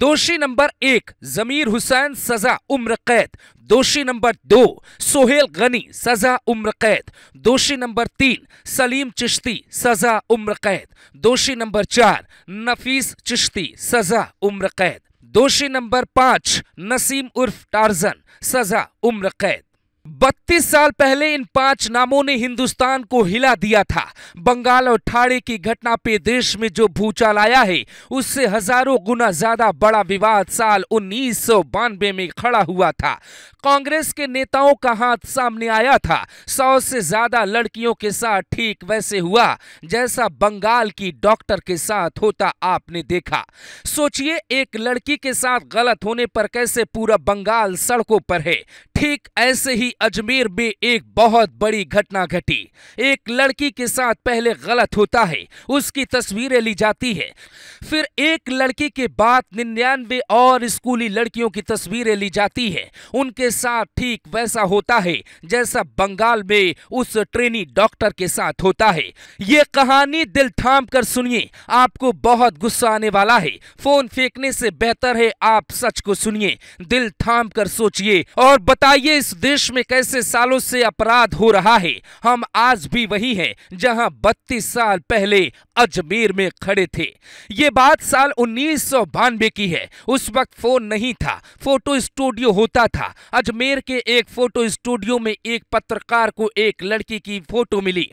दोषी नंबर एक जमीर हुसैन सजा उम्र कैद दोषी नंबर दो सोहेल गनी सजा उम्र कैद दोषी नंबर तीन सलीम चिश्ती सजा उम्र कैद दोषी नंबर चार नफीस चिश्ती सजा उम्र कैद दोषी नंबर पाँच नसीम उर्फ टारजन सजा उम्र कैद बत्तीस साल पहले इन पांच नामों ने हिंदुस्तान को हिला दिया था बंगाल और ठाणे की घटना पे देश में जो भूचाल आया है उससे हजारों गुना ज्यादा बड़ा विवाद साल उन्नीस में खड़ा हुआ था कांग्रेस के नेताओं का हाथ सामने आया था सौ से ज्यादा लड़कियों के साथ ठीक वैसे हुआ जैसा बंगाल की डॉक्टर के साथ होता आपने देखा सोचिए एक लड़की के साथ गलत होने पर कैसे पूरा बंगाल सड़कों पर है ठीक ऐसे ही अजमेर में एक बहुत बड़ी घटना घटी एक लड़की के साथ पहले गलत होता है उसकी तस्वीरें ली जाती है फिर एक लड़की के बाद निन्यानवे और स्कूली लड़कियों की तस्वीरें ली जाती है उनके साथ ठीक वैसा होता है जैसा बंगाल में उस ट्रेनी डॉक्टर के साथ होता है ये कहानी दिल थाम कर सुनिए आपको बहुत गुस्सा आने वाला है फोन फेंकने से बेहतर है आप सच को सुनिए दिल थाम कर सोचिए और बताइए इस देश में कैसे सालों से अपराध हो रहा है हम आज भी वही हैं जहां 32 साल पहले अजमेर में खड़े थे ये बात साल उन्नीस की है उस वक्त फोन नहीं था फोटो स्टूडियो होता था अजमेर के एक फोटो स्टूडियो में एक पत्रकार को एक लड़की की फोटो मिली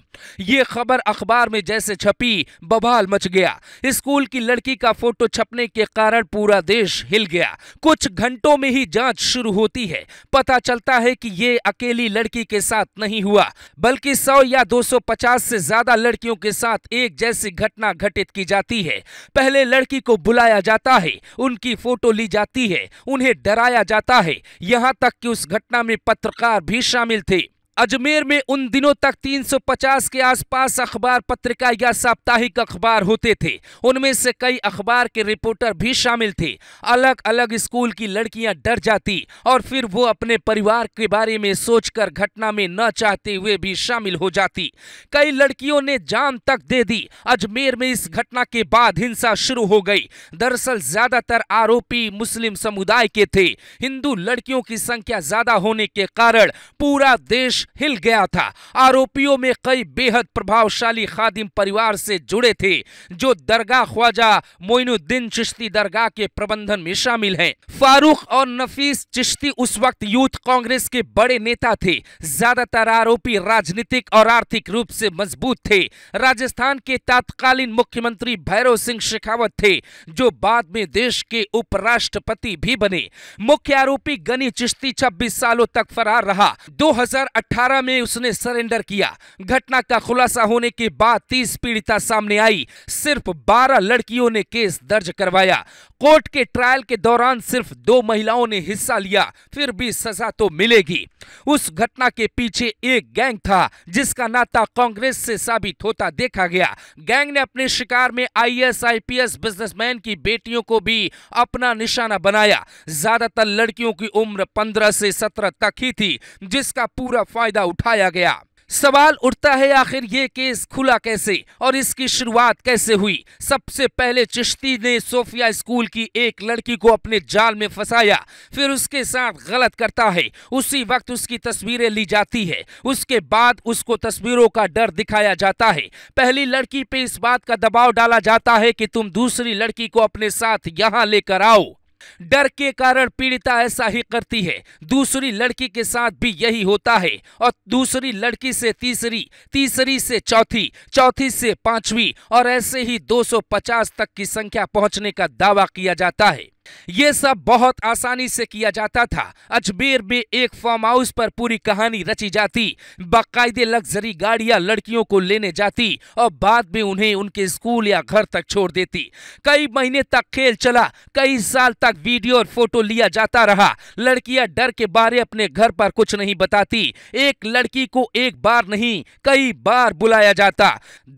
ये खबर अखबार में जैसे छपी बवाल मच गया स्कूल की लड़की का फोटो छपने के कारण पूरा देश हिल गया कुछ घंटों में ही जांच शुरू होती है पता चलता है कि ये अकेली लड़की के साथ नहीं हुआ बल्कि सौ या दो से ज्यादा लड़कियों के साथ एक जैसी ऐतिहासिक घटना घटित की जाती है पहले लड़की को बुलाया जाता है उनकी फोटो ली जाती है उन्हें डराया जाता है यहाँ तक कि उस घटना में पत्रकार भी शामिल थे अजमेर में उन दिनों तक 350 के आसपास अखबार पत्रिका या साप्ताहिक अखबार होते थे उनमें से कई अखबार के रिपोर्टर भी शामिल थे अलग अलग स्कूल की लड़कियां डर जाती और फिर वो अपने परिवार के बारे में सोचकर घटना में न चाहते हुए भी शामिल हो जाती कई लड़कियों ने जान तक दे दी अजमेर में इस घटना के बाद हिंसा शुरू हो गई दरअसल ज्यादातर आरोपी मुस्लिम समुदाय के थे हिंदू लड़कियों की संख्या ज्यादा होने के कारण पूरा देश हिल गया था आरोपियों में कई बेहद प्रभावशाली खादिम परिवार से जुड़े थे जो दरगाह ख्वाजा मोइनुद्दीन चिश्ती दरगाह के प्रबंधन में शामिल हैं फारूक और नफीस चिश्ती उस वक्त यूथ कांग्रेस के बड़े नेता थे ज्यादातर आरोपी राजनीतिक और आर्थिक रूप से मजबूत थे राजस्थान के तत्कालीन मुख्यमंत्री भैरव सिंह शेखावत थे जो बाद में देश के उपराष्ट्रपति भी बने मुख्य आरोपी गनी चिश्ती छब्बीस सालों तक फरार रहा दो 2018 में उसने सरेंडर किया घटना का खुलासा होने के बाद तीस पीड़िता सामने आई सिर्फ 12 लड़कियों ने केस दर्ज करवाया कोर्ट के ट्रायल के दौरान सिर्फ दो महिलाओं ने हिस्सा लिया फिर भी सजा तो मिलेगी उस घटना के पीछे एक गैंग था जिसका नाता कांग्रेस से साबित होता देखा गया गैंग ने अपने शिकार में पी एस बिजनेसमैन की बेटियों को भी अपना निशाना बनाया ज्यादातर लड़कियों की उम्र 15 से 17 तक ही थी जिसका पूरा फायदा उठाया गया सवाल उठता है आखिर ये केस खुला कैसे और इसकी शुरुआत कैसे हुई सबसे पहले चिश्ती ने सोफिया स्कूल की एक लड़की को अपने जाल में फंसाया फिर उसके साथ गलत करता है उसी वक्त उसकी तस्वीरें ली जाती है उसके बाद उसको तस्वीरों का डर दिखाया जाता है पहली लड़की पे इस बात का दबाव डाला जाता है कि तुम दूसरी लड़की को अपने साथ यहाँ लेकर आओ डर के कारण पीड़िता ऐसा ही करती है दूसरी लड़की के साथ भी यही होता है और दूसरी लड़की से तीसरी तीसरी से चौथी चौथी से पांचवी और ऐसे ही 250 तक की संख्या पहुंचने का दावा किया जाता है ये सब बहुत आसानी से किया जाता था अजमेर में एक फार्म हाउस पर पूरी कहानी रची जाती बाकायदे लग्जरी गाड़ियां लड़कियों को लेने जाती और बाद में उन्हें उनके स्कूल या घर तक छोड़ देती कई महीने तक खेल चला कई साल तक वीडियो और फोटो लिया जाता रहा लड़कियां डर के बारे अपने घर पर कुछ नहीं बताती एक लड़की को एक बार नहीं कई बार बुलाया जाता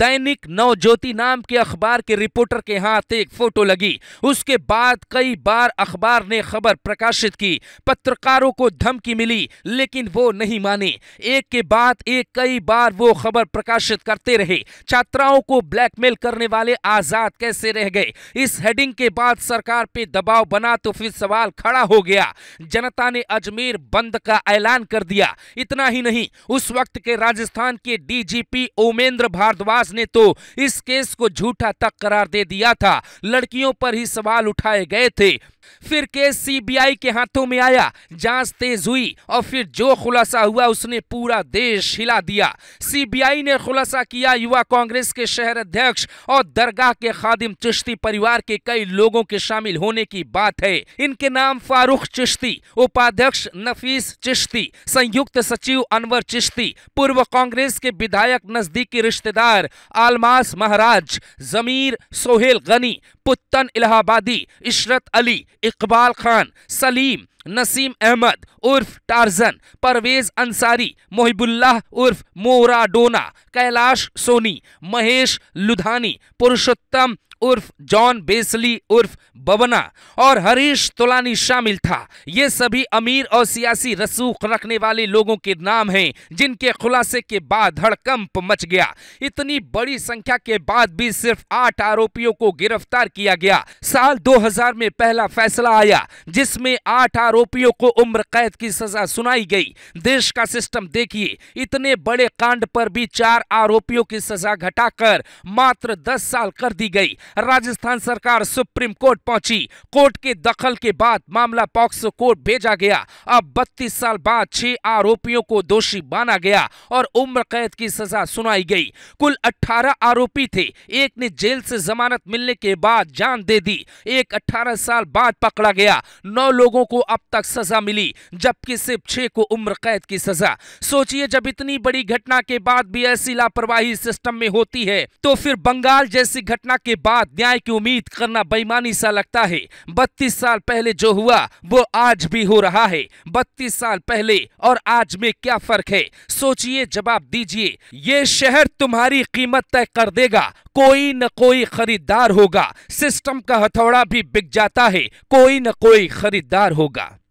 दैनिक नवज्योति नाम के अखबार के रिपोर्टर के हाथ एक फोटो लगी उसके बाद कई कई बार अखबार ने खबर प्रकाशित की पत्रकारों को धमकी मिली लेकिन वो नहीं माने एक के बाद एक कई बार वो खबर प्रकाशित करते रहे छात्राओं को ब्लैकमेल करने वाले आजाद कैसे रह गए इस हेडिंग के बाद सरकार पे दबाव बना तो फिर सवाल खड़ा हो गया जनता ने अजमेर बंद का ऐलान कर दिया इतना ही नहीं उस वक्त के राजस्थान के डीजीपी ओमेंद्र भारद्वाज ने तो इस केस को झूठा तक करार दे दिया था लड़कियों पर ही सवाल उठाए गए थे MVP फिर केस सीबीआई के हाथों में आया जांच तेज हुई और फिर जो खुलासा हुआ उसने पूरा देश हिला दिया सीबीआई ने खुलासा किया युवा कांग्रेस के शहर अध्यक्ष और दरगाह के खादिम चिश्ती परिवार के कई लोगों के शामिल होने की बात है इनके नाम फारूख चिश्ती उपाध्यक्ष नफीस चिश्ती संयुक्त सचिव अनवर चिश्ती पूर्व कांग्रेस के विधायक नजदीकी रिश्तेदार आलमास महाराज जमीर सोहेल गनी पुत्तन इलाहाबादी इशरत अली इकबाल खान सलीम नसीम अहमद उर्फ टारजन परवेज अंसारी मोहिबुल्लाह उर्फ मोराडोना कैलाश सोनी महेश लुधानी पुरुषोत्तम उर्फ जॉन बेसली उर्फ बबना और हरीश तोलानी शामिल था ये सभी अमीर और सियासी रसूख रखने वाले लोगों के नाम हैं जिनके खुलासे के बाद हड़कंप मच गया इतनी बड़ी संख्या के बाद भी सिर्फ आठ आरोपियों को गिरफ्तार किया गया साल 2000 में पहला फैसला आया जिसमें आठ आरोपियों को उम्र कैद की सजा सुनाई गई देश का सिस्टम देखिए इतने बड़े कांड पर भी चार आरोपियों की सजा घटाकर मात्र दस साल कर दी गई राजस्थान सरकार सुप्रीम कोर्ट पहुंची कोर्ट के दखल के बाद मामला पॉक्सो कोर्ट भेजा गया अब बत्तीस साल बाद छह आरोपियों को दोषी माना गया और उम्र कैद की सजा सुनाई गई कुल अठारह आरोपी थे एक ने जेल से जमानत मिलने के बाद जान दे दी एक अठारह साल बाद पकड़ा गया नौ लोगों को अब तक सजा मिली जबकि सिर्फ छह को उम्र कैद की सजा सोचिए जब इतनी बड़ी घटना के बाद भी ऐसी लापरवाही सिस्टम में होती है तो फिर बंगाल जैसी घटना के बाद बाद न्याय की उम्मीद करना बेईमानी सा लगता है बत्तीस साल पहले जो हुआ वो आज भी हो रहा है बत्तीस साल पहले और आज में क्या फर्क है सोचिए जवाब दीजिए ये शहर तुम्हारी कीमत तय कर देगा कोई न कोई खरीदार होगा सिस्टम का हथौड़ा भी बिक जाता है कोई न कोई खरीदार होगा